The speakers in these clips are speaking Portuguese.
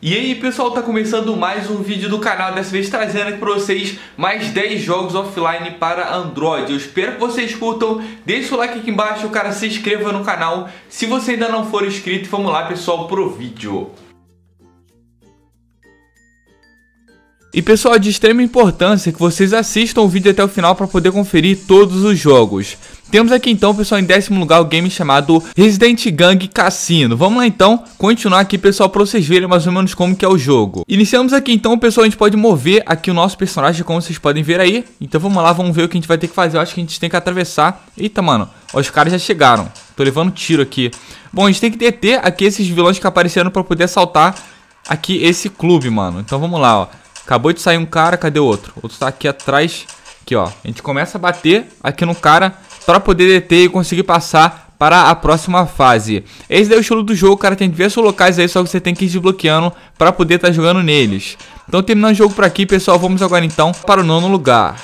E aí pessoal, tá começando mais um vídeo do canal, dessa vez trazendo aqui pra vocês mais 10 jogos offline para Android. Eu espero que vocês curtam, deixa o like aqui embaixo, cara, se inscreva no canal. Se você ainda não for inscrito, vamos lá pessoal pro vídeo. E pessoal, é de extrema importância que vocês assistam o vídeo até o final para poder conferir todos os jogos. Temos aqui então, pessoal, em décimo lugar o game chamado Resident Gang Cassino. Vamos lá então, continuar aqui, pessoal, para vocês verem mais ou menos como que é o jogo. Iniciamos aqui então, pessoal, a gente pode mover aqui o nosso personagem, como vocês podem ver aí. Então vamos lá, vamos ver o que a gente vai ter que fazer. Eu acho que a gente tem que atravessar. Eita, mano, ó, os caras já chegaram. Tô levando tiro aqui. Bom, a gente tem que deter aqui esses vilões que apareceram para poder assaltar aqui esse clube, mano. Então vamos lá, ó. Acabou de sair um cara, cadê o outro? O outro tá aqui atrás. Aqui, ó. A gente começa a bater aqui no cara para poder deter e conseguir passar para a próxima fase. Esse é o estilo do jogo, cara. Tem diversos locais aí, só que você tem que ir desbloqueando para poder estar tá jogando neles. Então terminando o jogo por aqui, pessoal, vamos agora então para o nono lugar.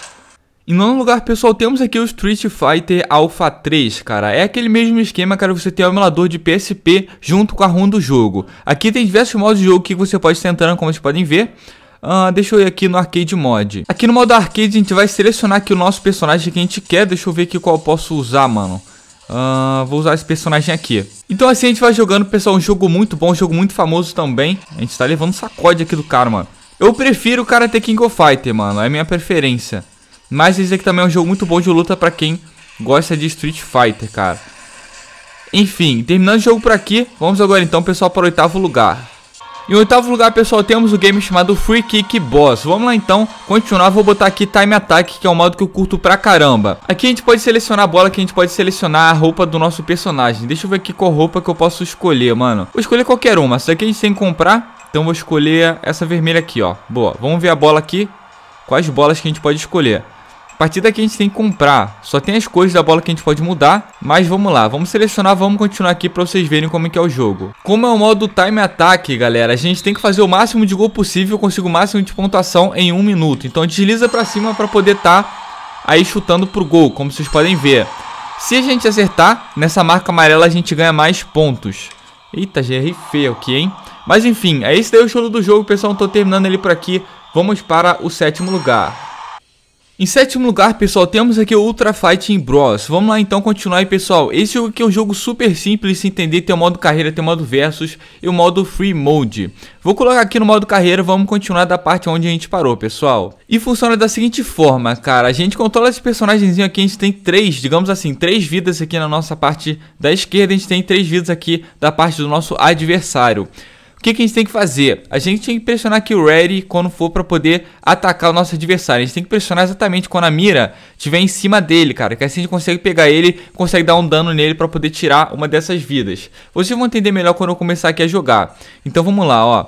Em nono lugar, pessoal, temos aqui o Street Fighter Alpha 3, cara. É aquele mesmo esquema, cara, você tem o emulador de PSP junto com a ROM do jogo. Aqui tem diversos modos de jogo que você pode estar entrando, como vocês podem ver. Ah, deixa eu ir aqui no Arcade Mod. Aqui no modo Arcade, a gente vai selecionar aqui o nosso personagem que a gente quer. Deixa eu ver aqui qual eu posso usar, mano. Uh, vou usar esse personagem aqui. Então assim a gente vai jogando, pessoal. Um jogo muito bom, um jogo muito famoso também. A gente tá levando sacode aqui do cara, mano. Eu prefiro o cara ter King of Fighter, mano. É minha preferência. Mas esse aqui também é um jogo muito bom de luta pra quem gosta de Street Fighter, cara. Enfim, terminando o jogo por aqui. Vamos agora então, pessoal, para o oitavo lugar. Em oitavo lugar, pessoal, temos o game chamado Free Kick Boss. Vamos lá então, continuar, vou botar aqui Time Attack, que é um modo que eu curto pra caramba. Aqui a gente pode selecionar a bola, que a gente pode selecionar a roupa do nosso personagem. Deixa eu ver aqui qual roupa que eu posso escolher, mano. Vou escolher qualquer uma, essa daqui a gente tem que comprar, então vou escolher essa vermelha aqui, ó. Boa, vamos ver a bola aqui, quais bolas que a gente pode escolher partir daqui a gente tem que comprar. Só tem as cores da bola que a gente pode mudar. Mas vamos lá, vamos selecionar, vamos continuar aqui para vocês verem como é que é o jogo. Como é o modo time attack, galera, a gente tem que fazer o máximo de gol possível. consigo o máximo de pontuação em um minuto. Então desliza para cima para poder estar tá aí chutando pro gol, como vocês podem ver. Se a gente acertar, nessa marca amarela a gente ganha mais pontos. Eita, já errei feio aqui, hein? Mas enfim, é esse daí o show do jogo, pessoal. Estou terminando ele por aqui. Vamos para o sétimo lugar. Em sétimo lugar, pessoal, temos aqui o Ultra Fighting Bros. Vamos lá então continuar aí, pessoal. Esse jogo aqui é um jogo super simples se entender, tem o modo carreira, tem o modo versus e o modo free mode. Vou colocar aqui no modo carreira, vamos continuar da parte onde a gente parou, pessoal. E funciona da seguinte forma, cara. A gente controla esse personagemzinho aqui, a gente tem três, digamos assim, três vidas aqui na nossa parte da esquerda, a gente tem três vidas aqui da parte do nosso adversário. O que, que, a gente tem que fazer? A gente tem que pressionar aqui o ready quando for para poder atacar o nosso adversário. A gente tem que pressionar exatamente quando a mira estiver em cima dele, cara. Que assim a gente consegue pegar ele, consegue dar um dano nele para poder tirar uma dessas vidas. Vocês vão entender melhor quando eu começar aqui a jogar. Então vamos lá, ó.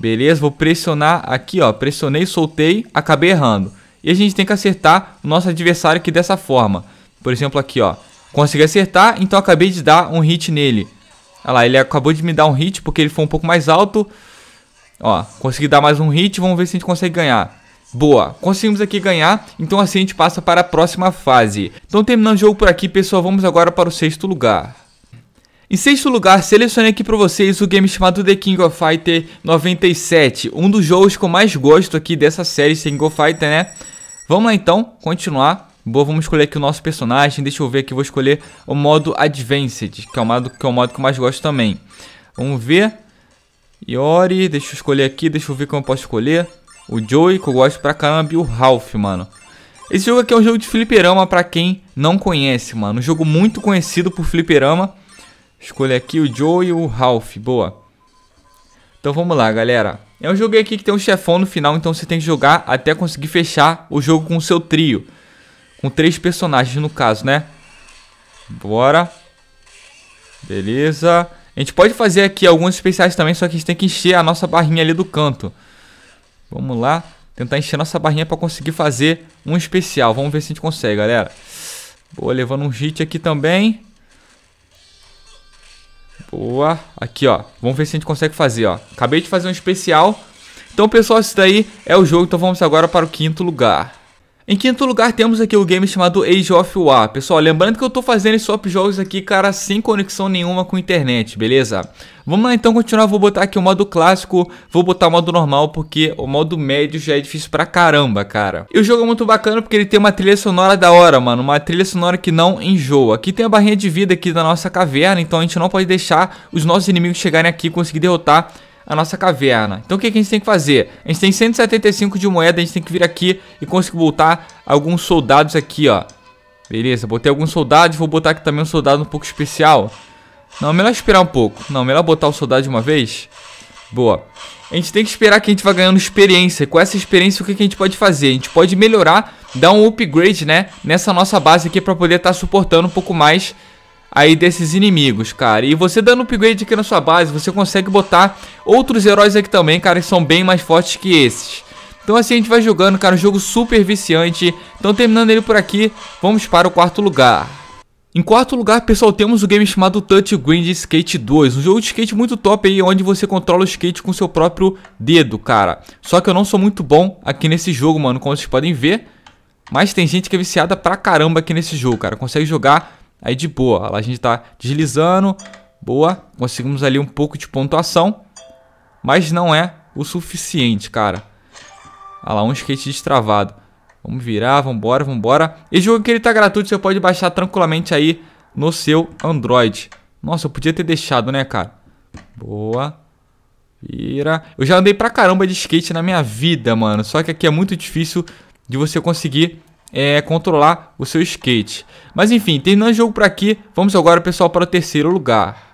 Beleza, vou pressionar aqui, ó. Pressionei, soltei, acabei errando. E a gente tem que acertar o nosso adversário aqui dessa forma. Por exemplo aqui, ó. Consegui acertar, então acabei de dar um hit nele. Olha lá, ele acabou de me dar um hit porque ele foi um pouco mais alto. Ó, consegui dar mais um hit, vamos ver se a gente consegue ganhar. Boa, conseguimos aqui ganhar, então assim a gente passa para a próxima fase. Então terminando o jogo por aqui, pessoal, vamos agora para o sexto lugar. Em sexto lugar, selecionei aqui para vocês o game chamado The King of Fighter 97, um dos jogos que eu mais gosto aqui dessa série King of Fighter, né? Vamos lá então, continuar. Boa, vamos escolher aqui o nosso personagem. Deixa eu ver aqui, vou escolher o modo Advanced, que é o modo que, é o modo que eu mais gosto também. Vamos ver. Yori, deixa eu escolher aqui, deixa eu ver como eu posso escolher. O Joey, que eu gosto pra caramba, e o Ralph, mano. Esse jogo aqui é um jogo de fliperama pra quem não conhece, mano. Um jogo muito conhecido por fliperama. Escolher aqui o Joey e o Ralph, boa. Então vamos lá, galera. É um jogo aqui que tem um chefão no final, então você tem que jogar até conseguir fechar o jogo com o seu trio com três personagens no caso, né? Bora. Beleza. A gente pode fazer aqui alguns especiais também, só que a gente tem que encher a nossa barrinha ali do canto. Vamos lá. Tentar encher nossa barrinha para conseguir fazer um especial. Vamos ver se a gente consegue, galera. Boa, levando um hit aqui também. Boa. Aqui, ó. Vamos ver se a gente consegue fazer, ó. Acabei de fazer um especial. Então, pessoal, isso daí é o jogo. Então, vamos agora para o quinto lugar. Em quinto lugar, temos aqui o game chamado Age of War. Pessoal, lembrando que eu estou fazendo swap jogos aqui, cara, sem conexão nenhuma com internet, beleza? Vamos lá então continuar, vou botar aqui o modo clássico, vou botar o modo normal porque o modo médio já é difícil pra caramba, cara. E o jogo é muito bacana porque ele tem uma trilha sonora da hora, mano, uma trilha sonora que não enjoa. Aqui tem a barrinha de vida aqui da nossa caverna, então a gente não pode deixar os nossos inimigos chegarem aqui e conseguir derrotar a nossa caverna. Então o que, que a gente tem que fazer? A gente tem 175 de moeda, a gente tem que vir aqui e conseguir botar alguns soldados aqui, ó. Beleza, botei alguns soldados, vou botar aqui também um soldado um pouco especial. Não, melhor esperar um pouco. Não, melhor botar o soldado de uma vez. Boa. A gente tem que esperar que a gente vá ganhando experiência. Com essa experiência, o que, que a gente pode fazer? A gente pode melhorar, dar um upgrade, né? Nessa nossa base aqui para poder estar tá suportando um pouco mais aí desses inimigos, cara. E você dando upgrade aqui na sua base, você consegue botar outros heróis aqui também, cara, que são bem mais fortes que esses. Então assim a gente vai jogando, cara, um jogo super viciante. Então terminando ele por aqui, vamos para o quarto lugar. Em quarto lugar, pessoal, temos o game chamado Touch Grind Skate 2, um jogo de skate muito top aí, onde você controla o skate com seu próprio dedo, cara. Só que eu não sou muito bom aqui nesse jogo, mano, como vocês podem ver. Mas tem gente que é viciada pra caramba aqui nesse jogo, cara. Consegue jogar Aí de boa, lá a gente tá deslizando, boa, conseguimos ali um pouco de pontuação, mas não é o suficiente, cara. Olha lá, um skate destravado. Vamos virar, vambora, vambora. Esse jogo que ele tá gratuito, você pode baixar tranquilamente aí no seu Android. Nossa, eu podia ter deixado, né, cara? Boa. Vira. Eu já andei pra caramba de skate na minha vida, mano. Só que aqui é muito difícil de você conseguir é, controlar o seu skate. Mas enfim, terminando o jogo por aqui, vamos agora pessoal para o terceiro lugar.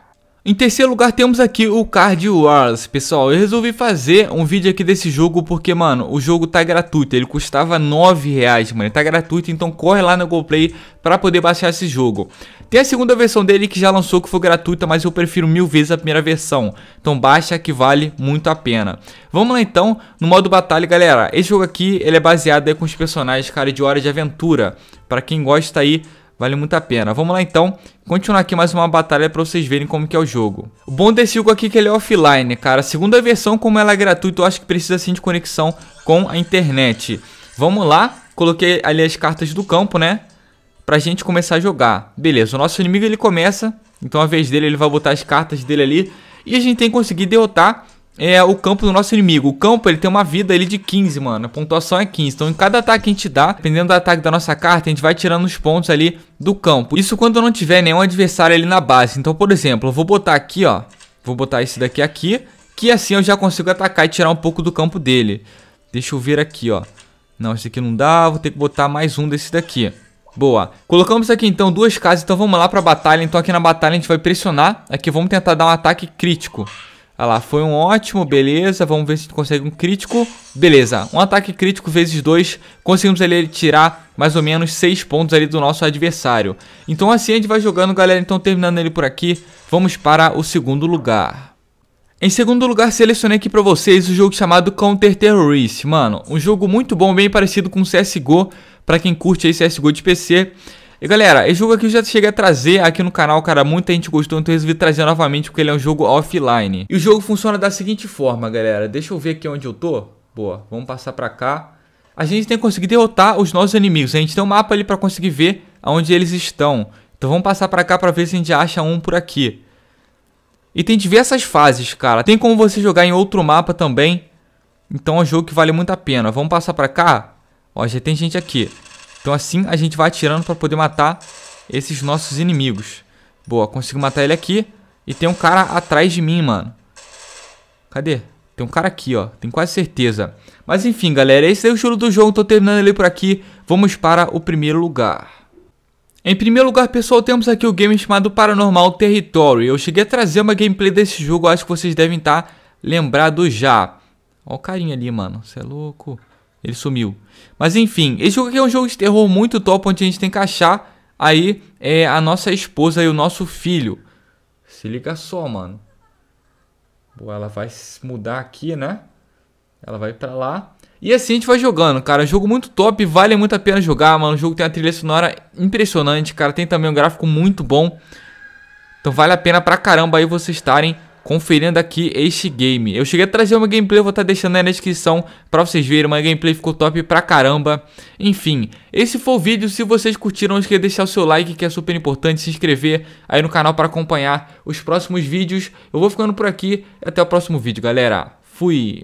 Em terceiro lugar temos aqui o Card Wars, pessoal, eu resolvi fazer um vídeo aqui desse jogo porque, mano, o jogo tá gratuito, ele custava 9 reais, mano, ele tá gratuito, então corre lá no GoPlay pra poder baixar esse jogo. Tem a segunda versão dele que já lançou que foi gratuita, mas eu prefiro mil vezes a primeira versão, então baixa que vale muito a pena. Vamos lá então, no modo batalha, galera, esse jogo aqui, ele é baseado aí com os personagens, cara, de hora de aventura, pra quem gosta aí Vale muito a pena. Vamos lá então, continuar aqui mais uma batalha para vocês verem como que é o jogo. O bom desse jogo aqui é que ele é offline, cara. A segunda versão, como ela é gratuita, eu acho que precisa sim de conexão com a internet. Vamos lá, coloquei ali as cartas do campo, né? Pra gente começar a jogar. Beleza, o nosso inimigo ele começa, então a vez dele ele vai botar as cartas dele ali. E a gente tem que conseguir derrotar é o campo do nosso inimigo. O campo, ele tem uma vida ele de 15, mano. A pontuação é 15. Então, em cada ataque que a gente dá, dependendo do ataque da nossa carta, a gente vai tirando os pontos ali do campo. Isso quando não tiver nenhum adversário ali na base. Então, por exemplo, eu vou botar aqui, ó. Vou botar esse daqui aqui. Que assim eu já consigo atacar e tirar um pouco do campo dele. Deixa eu ver aqui, ó. Não, esse aqui não dá. Vou ter que botar mais um desse daqui. Boa. Colocamos aqui então duas casas. Então vamos lá pra batalha. Então aqui na batalha a gente vai pressionar. Aqui vamos tentar dar um ataque crítico. Olha lá, foi um ótimo, beleza. Vamos ver se consegue um crítico. Beleza, um ataque crítico vezes dois Conseguimos ali tirar mais ou menos seis pontos ali do nosso adversário. Então assim a gente vai jogando, galera. Então terminando ele por aqui, vamos para o segundo lugar. Em segundo lugar, selecionei aqui pra vocês o jogo chamado Counter Terrorist. Mano, um jogo muito bom, bem parecido com CSGO. Pra quem curte aí CSGO de PC. E galera, esse jogo aqui eu já cheguei a trazer aqui no canal, cara, muita gente gostou, então eu resolvi trazer novamente porque ele é um jogo offline. E o jogo funciona da seguinte forma, galera, deixa eu ver aqui onde eu tô. Boa, vamos passar pra cá. A gente tem que conseguir derrotar os nossos inimigos, a gente tem um mapa ali pra conseguir ver aonde eles estão. Então vamos passar pra cá pra ver se a gente acha um por aqui. E tem diversas fases, cara. Tem como você jogar em outro mapa também. Então é um jogo que vale muito a pena. Vamos passar pra cá? Ó, já tem gente aqui. Então assim a gente vai atirando para poder matar esses nossos inimigos. Boa, consigo matar ele aqui. E tem um cara atrás de mim, mano. Cadê? Tem um cara aqui, ó. Tenho quase certeza. Mas enfim, galera. Esse é o estilo do jogo. Tô terminando ele por aqui. Vamos para o primeiro lugar. Em primeiro lugar, pessoal, temos aqui o game chamado Paranormal Territory. Eu cheguei a trazer uma gameplay desse jogo. Acho que vocês devem estar tá lembrados já. Ó o carinha ali, mano. Você é louco. Ele sumiu. Mas enfim, esse jogo aqui é um jogo de terror muito top, onde a gente tem que achar aí é, a nossa esposa e o nosso filho. Se liga só, mano. Boa, ela vai mudar aqui, né? Ela vai pra lá. E assim a gente vai jogando, cara. Jogo muito top, vale muito a pena jogar, mano. O jogo tem uma trilha sonora impressionante, cara. Tem também um gráfico muito bom. Então vale a pena pra caramba aí vocês estarem conferindo aqui este game. Eu cheguei a trazer uma gameplay, eu vou estar tá deixando aí na descrição para vocês verem. Uma gameplay ficou top pra caramba. Enfim, esse foi o vídeo. Se vocês curtiram, não esqueça de deixar o seu like, que é super importante. Se inscrever aí no canal para acompanhar os próximos vídeos. Eu vou ficando por aqui. Até o próximo vídeo, galera. Fui!